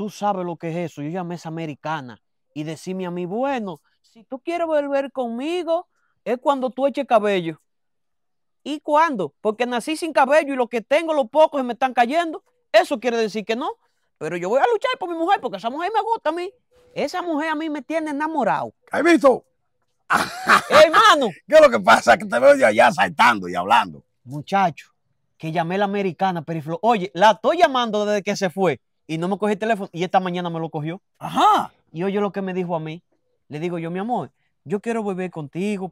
tú sabes lo que es eso. Yo llamé esa americana y decime a mí, bueno, si tú quieres volver conmigo, es cuando tú eches cabello. ¿Y cuándo? Porque nací sin cabello y lo que tengo, los pocos me están cayendo. Eso quiere decir que no. Pero yo voy a luchar por mi mujer porque esa mujer me gusta a mí. Esa mujer a mí me tiene enamorado. visto? Hermano. ¿Qué es lo que pasa? Que te veo de allá saltando y hablando. Muchacho, que llamé a la americana, pero Oye, la estoy llamando desde que se fue y no me cogí el teléfono y esta mañana me lo cogió. Ajá. Y oye lo que me dijo a mí. Le digo yo, mi amor, yo quiero volver contigo,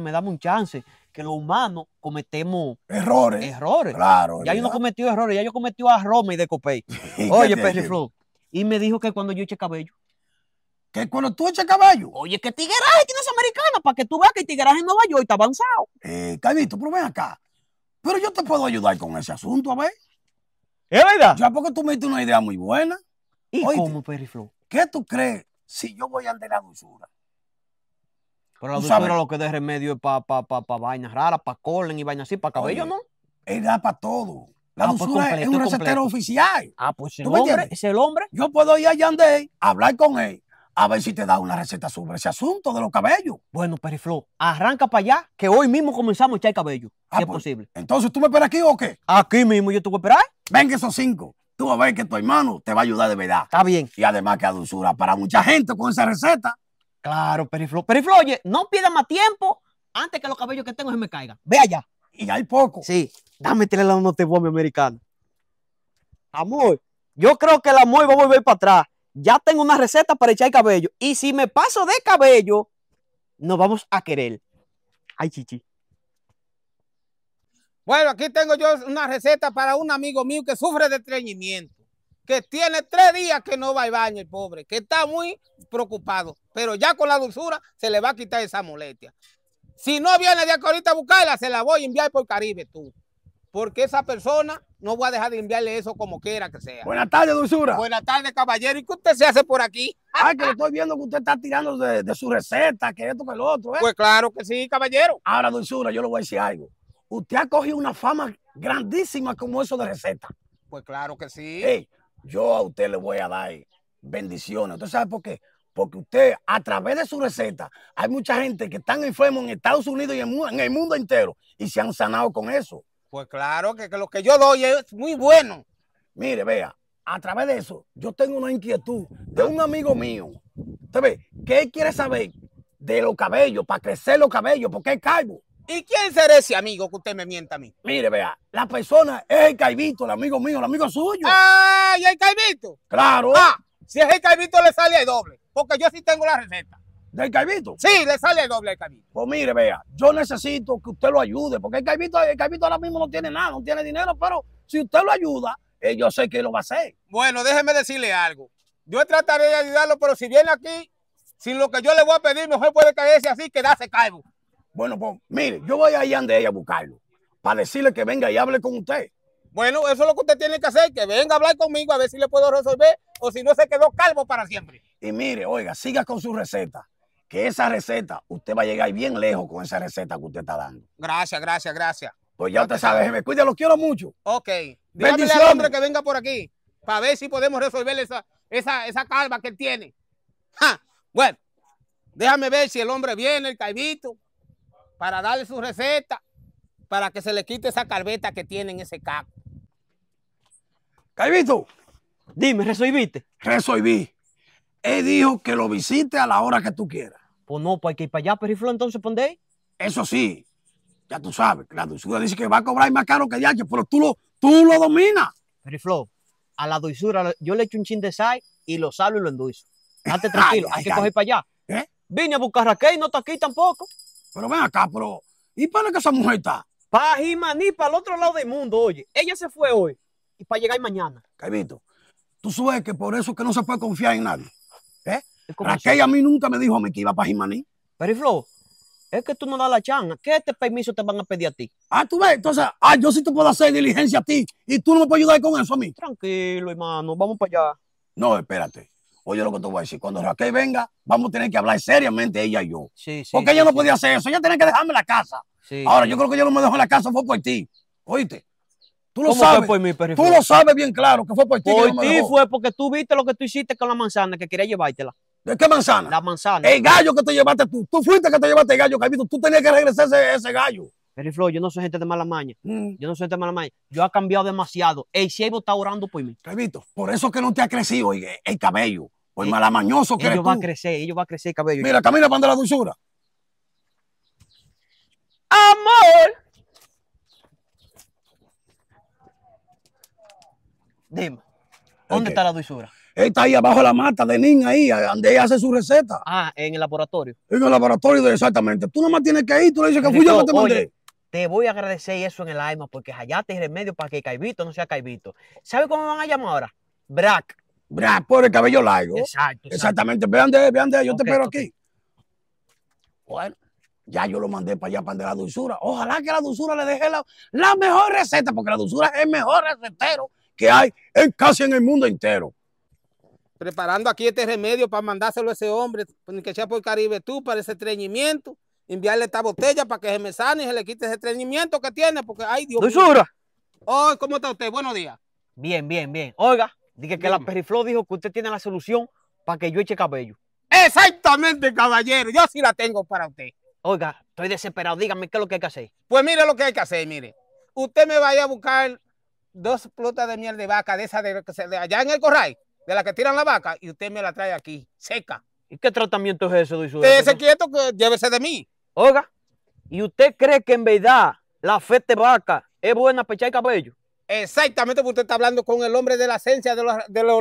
me dame un chance. Que los humanos cometemos errores. Errores. Claro. Ya yo no cometió errores, ya yo cometió a Roma y de Copay. Oye, Perry Flow. Y me dijo que cuando yo eche cabello. Que cuando tú eches cabello? Oye, que tigueraje tienes americana para que tú veas que el tigueraje en Nueva York está avanzado. Eh, Carlito, pero ven acá. Pero yo te puedo ayudar con ese asunto, a ver. ¿Es verdad? Ya porque tú me diste una idea muy buena. ¿Y cómo, Periflow? ¿Qué tú crees si yo voy de la dulzura? Pero la dulzura lo que de remedio es para pa, pa, pa, vainas raras, para colen y vainas así, para cabello, no. ¿no? Da para todo. La ah, pues dulzura es un recetero oficial. Ah, pues el hombre, es el hombre. Yo puedo ir allá de hablar con él, a ver si te da una receta sobre ese asunto de los cabellos. Bueno, Periflo, arranca para allá, que hoy mismo comenzamos a echar cabello, ah, es pues, posible. Entonces, ¿tú me esperas aquí o qué? Aquí mismo yo te voy a esperar. Venga esos cinco. Tú vas a ver que tu hermano te va a ayudar de verdad. Está bien. Y además que a dulzura para mucha gente con esa receta. Claro, Periflo. Periflo, oye, no pierdas más tiempo antes que los cabellos que tengo se me caigan. Ve allá. Y hay poco. Sí. Dame tres la mi americano. Amor, yo creo que el amor va a volver para atrás. Ya tengo una receta para echar cabello. Y si me paso de cabello, nos vamos a querer. Ay, chichi. Bueno, aquí tengo yo una receta para un amigo mío que sufre de estreñimiento, que tiene tres días que no va al baño el pobre, que está muy preocupado, pero ya con la dulzura se le va a quitar esa molestia. Si no viene de acá ahorita a buscarla, se la voy a enviar por Caribe tú. Porque esa persona no voy a dejar de enviarle eso como quiera que sea. Buenas tardes, dulzura. Buenas tardes, caballero. ¿Y qué usted se hace por aquí? Ay, que lo estoy viendo que usted está tirando de, su receta, que esto, que el otro. ¿eh? Pues claro que sí, caballero. Ahora, dulzura, yo le voy a decir algo usted ha cogido una fama grandísima como eso de receta. Pues claro que sí. yo a usted le voy a dar bendiciones. ¿Usted sabe por qué? Porque usted, a través de su receta, hay mucha gente que están enfermos en Estados Unidos y en el mundo entero y se han sanado con eso. Pues claro, que, lo que yo doy es muy bueno. Mire, vea, a través de eso, yo tengo una inquietud de un amigo mío. Usted ve, ¿qué quiere saber de los cabellos, para crecer los cabellos, porque es calvo. ¿Y quién será ese amigo que usted me mienta a mí? Mire, vea, la persona es el Caibito, el amigo mío, el amigo suyo. ¡Ay, el Caibito! Claro. Ah, si es el Caibito le sale el doble, porque yo sí tengo la receta. ¿Del Caibito? Sí, le sale el doble al Caibito. Pues mire, vea, yo necesito que usted lo ayude, porque el Caibito, ahora mismo no tiene nada, no tiene dinero, pero si usted lo ayuda, eh, yo sé que lo va a hacer. Bueno, déjeme decirle algo. Yo trataré de ayudarlo, pero si viene aquí, sin lo que yo le voy a pedir, mejor puede caerse así, quedarse calvo. Bueno, pues mire, yo voy allá donde ella a buscarlo para decirle que venga y hable con usted. Bueno, eso es lo que usted tiene que hacer, que venga a hablar conmigo a ver si le puedo resolver o si no se quedó calvo para siempre. Y mire, oiga, siga con su receta, que esa receta, usted va a llegar bien lejos con esa receta que usted está dando. Gracias, gracias, gracias. Pues ya, usted sabe, me cuida, lo quiero mucho. Ok. Dígame al hombre que venga por aquí para ver si podemos resolver esa, esa, esa calva que él tiene. Bueno, déjame ver si el hombre viene, el caibito para darle su receta, para que se le quite esa carveta que tiene en ese caco. Caibito. Dime, ¿resolviste? Resolví. Él dijo que lo visite a la hora que tú quieras. Pues no, pues hay que ir para allá, Periflo, entonces, ¿pondéis? Eso sí, ya tú sabes, la dulzura dice que va a cobrar más caro que Yache, pero tú lo, tú lo dominas. Periflo, a la dulzura yo le echo un chin de sai y lo salvo y lo endulzo. Date tranquilo, hay que coger para allá. ¿Eh? Vine a buscar a Raquel, no está aquí tampoco. Pero ven acá, pero ¿y para dónde esa mujer está? Para Jimaní, para el otro lado del mundo, oye. Ella se fue hoy y para llegar mañana. Caibito, tú sabes que por eso es que no se puede confiar en nadie. ¿eh? Raquel a mí nunca me dijo a mí que iba para Jimaní. Pero Flow, es que tú no das la changa, ¿Qué este permiso te van a pedir a ti? Ah, tú ves, entonces, ah, yo sí te puedo hacer diligencia a ti y tú no me puedes ayudar con eso a mí. Tranquilo, hermano, vamos para allá. No, espérate. Pues Oye, lo que te voy a decir, cuando Raquel venga, vamos a tener que hablar seriamente ella y yo. Porque ella no podía hacer eso, ella tenía que dejarme la casa. Ahora, yo creo que ella no me dejó en la casa, fue por ti. Oíste. Tú lo sabes. tú lo sabes bien claro que fue por ti. Por ti fue porque tú viste lo que tú hiciste con la manzana, que quería llevártela. ¿De qué manzana? La manzana. El gallo que te llevaste tú. Tú fuiste que te llevaste el gallo, cabrito. Tú tenías que regresar ese, gallo. Periflo, yo no soy gente de mala maña. Mm. Yo no soy gente de mala maña. Yo he cambiado demasiado. El ciego está orando por mí. Carlito, por eso que no te ha crecido el cabello. Pues malamañoso que ellos van a crecer, ellos van a crecer cabello. Mira, camina para la dulzura. Amor. Dime, ¿dónde está la dulzura? está ahí abajo la mata de Nin, ahí, donde ella hace su receta. Ah, en el laboratorio. En el laboratorio, exactamente. Tú nomás tienes que ir, tú le dices que fui yo que te mandé. te voy a agradecer eso en el alma, porque allá te remedio para que Caibito no sea Caibito. ¿Sabes cómo me van a llamar ahora? Brack por el cabello largo. Exacto. Exactamente. Vean de, vean de, yo te espero aquí. Bueno, ya yo lo mandé para allá, para de la dulzura. Ojalá que la dulzura le deje la, la mejor receta, porque la dulzura es el mejor recetero que hay en casi en el mundo entero preparando aquí este remedio para mandárselo a ese hombre, que sea por Caribe tú, para ese estreñimiento, enviarle esta botella para que se me sane y se le quite ese estreñimiento que tiene, porque hay Dios. ¡Dulzura! Oh, ¿cómo está usted? Buenos días. Bien, bien, bien. Oiga, Dije que la Periflor dijo que usted tiene la solución para que yo eche cabello. Exactamente, caballero. Yo sí la tengo para usted. Oiga, estoy desesperado. Dígame qué es lo que hay que hacer. Pues mire lo que hay que hacer, mire. Usted me vaya a buscar dos plotas de miel de vaca, de esas de, allá en el corral, de la que tiran la vaca, y usted me la trae aquí, seca. ¿Y qué tratamiento es eso, dice usted? quieto, que llévese de mí. Oiga, ¿y usted cree que en verdad la fe de vaca es buena para echar cabello? Exactamente, porque usted está hablando con el hombre de la esencia, de los,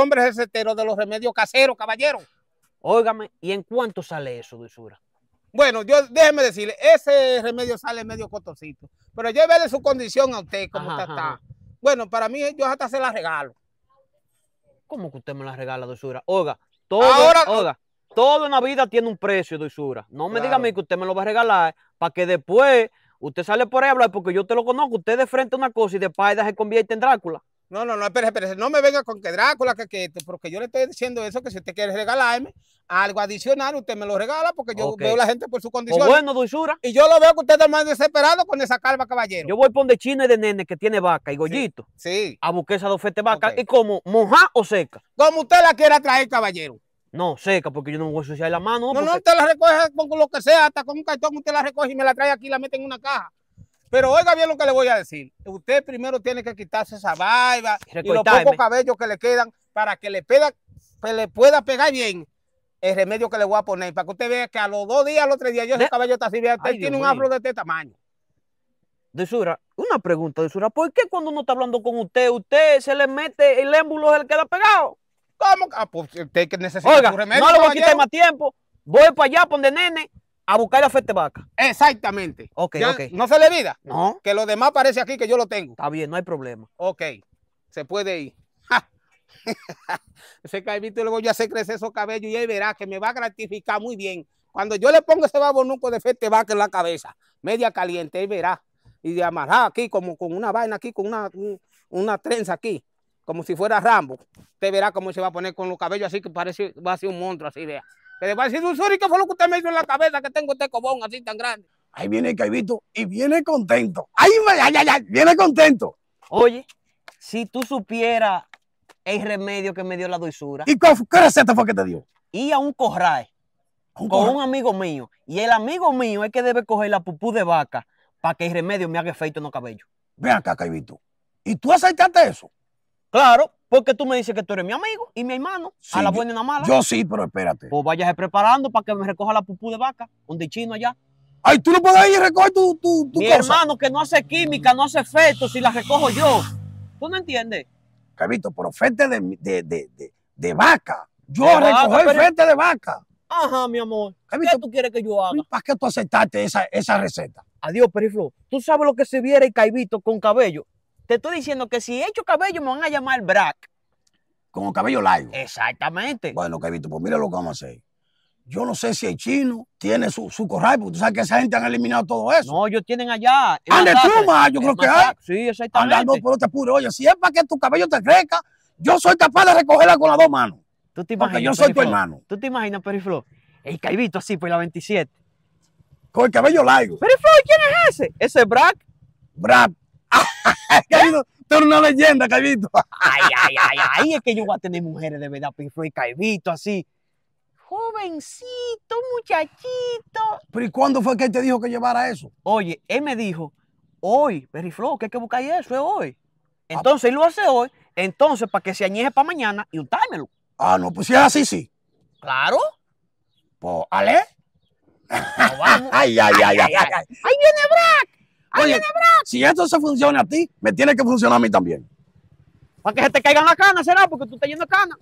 hombres receteros, de los remedios caseros, caballero. Óigame, ¿y en cuánto sale eso, dulzura? Bueno, yo déjeme decirle, ese remedio sale medio cotocito pero yo su condición a usted, cómo está, Bueno, para mí yo hasta se la regalo. ¿Cómo que usted me la regala, dulzura? Oiga, todo, Ahora... en la vida tiene un precio, dulzura. No me diga a mí que usted me lo va a regalar para que después Usted sale por ahí a hablar porque yo te lo conozco. Usted de frente a una cosa y de espalda se convierte en Drácula. No, no, no, espérese, espérese. No me venga con que Drácula, que, que, porque yo le estoy diciendo eso, que si usted quiere regalarme algo adicional, usted me lo regala porque yo veo la gente por su oh, condición. Pues bueno, dulzura. Y yo lo veo que usted está más desesperado con esa calva, caballero. Yo voy por donde chino y de nene que tiene vaca y gollito. Sí. A buscar esa dofete vaca. ¿Y como moja o seca? Como usted la quiera traer, caballero. No, seca, porque yo no me voy a ensuciar la mano. No, no, usted la recoge con lo que sea, hasta con un cartón usted la recoge y me la trae aquí y la mete en una caja. Pero oiga bien lo que le voy a decir. Usted primero tiene que quitarse esa barba y los pocos cabellos que le quedan para que le, le pueda pegar bien el remedio que le voy a poner. Para que usted vea que a los dos días, a los tres días, yo ese cabello está así. bien. usted tiene un afro de este tamaño. Desura, una pregunta, Desura. ¿Por qué cuando uno está hablando con usted, usted se le mete el émbolo el le queda pegado? ¿Cómo? Ah, pues usted que necesita Oiga, no lo voy a quitar más tiempo. Voy para allá, donde nene, a buscar la fete vaca. Exactamente. Ok, ¿No se le vida. No. Que lo demás parece aquí que yo lo tengo. Está bien, no hay problema. Ok, se puede ir. ese y luego yo hacer crecer esos cabellos y ahí verá que me va a gratificar muy bien. Cuando yo le pongo ese babonuco de fete vaca en la cabeza, media caliente, ahí verá. Y de amarrar aquí, como con una vaina aquí, con una trenza aquí como si fuera Rambo. Usted verá cómo se va a poner con los cabellos así que parece, va a ser un monstruo así, vea. Que le va a decir, y ¿qué fue lo que usted me hizo en la cabeza que tengo este cobón así tan grande? Ahí viene el Caibito y viene contento. Ahí, ay, ay, ay, viene contento. Oye, si tú supieras el remedio que me dio la dulzura. ¿Y qué receta fue que te dio? Y a un corral con un amigo mío. Y el amigo mío es que debe coger la pupú de vaca para que el remedio me haga efecto en los cabellos. Ven acá, Caibito. ¿Y tú aceptaste eso? Claro, porque tú me dices que tú eres mi amigo y mi hermano, a la buena y a la mala. Yo sí, pero espérate. Pues vayas preparando para que me recoja la pupú de vaca, donde chino allá. Ay, tú no puedes ir a recoger tu, tu, Mi hermano que no hace química, no hace efecto, si la recojo yo. ¿Tú no entiendes? Cabito, pero fete de, de, de, de, vaca. Yo recogí fete de vaca. Ajá, mi amor. ¿Qué tú quieres que yo haga? ¿Para qué tú aceptaste esa, esa receta? Adiós, Periflo. ¿Tú sabes lo que se viera el caibito con cabello? Te estoy diciendo que si he hecho cabello me van a llamar Brack. el cabello largo. Exactamente. Bueno, caivito pues mira lo que vamos a hacer. Yo no sé si el chino tiene su, su corral, porque tú sabes que esa gente han eliminado todo eso. No, ellos tienen allá. Ande más yo creo que hay. Sí, exactamente. Andando por otro este puro. Oye, si es para que tu cabello te crezca, yo soy capaz de recogerla con las dos manos. ¿Tú te imaginas, porque yo soy tu hermano. ¿Tú te imaginas, Periflo? El caivito así por pues, la 27. Con el cabello largo. Periflo, ¿quién es ese? Ese es Brac Brac. Caído, tú eres una leyenda, Caibito. ay, ay, ay, Ahí es que yo voy a tener mujeres de verdad, Periflo y Caibito, así. Jovencito, muchachito. Pero ¿y cuándo fue que él te dijo que llevara eso? Oye, él me dijo, hoy, Periflo, que hay que buscar eso, es hoy. Ah. Entonces, él lo hace hoy, entonces, para que se añeje para mañana y untármelo. Ah, no, pues si es así, sí. Claro. Pues, ¿ale? ay, ay, ay, ay, Ahí viene Brack si esto se funciona a ti, me tiene que funcionar a mí también. Para que se te caigan las canas, ¿será? Porque tú estás yendo canas.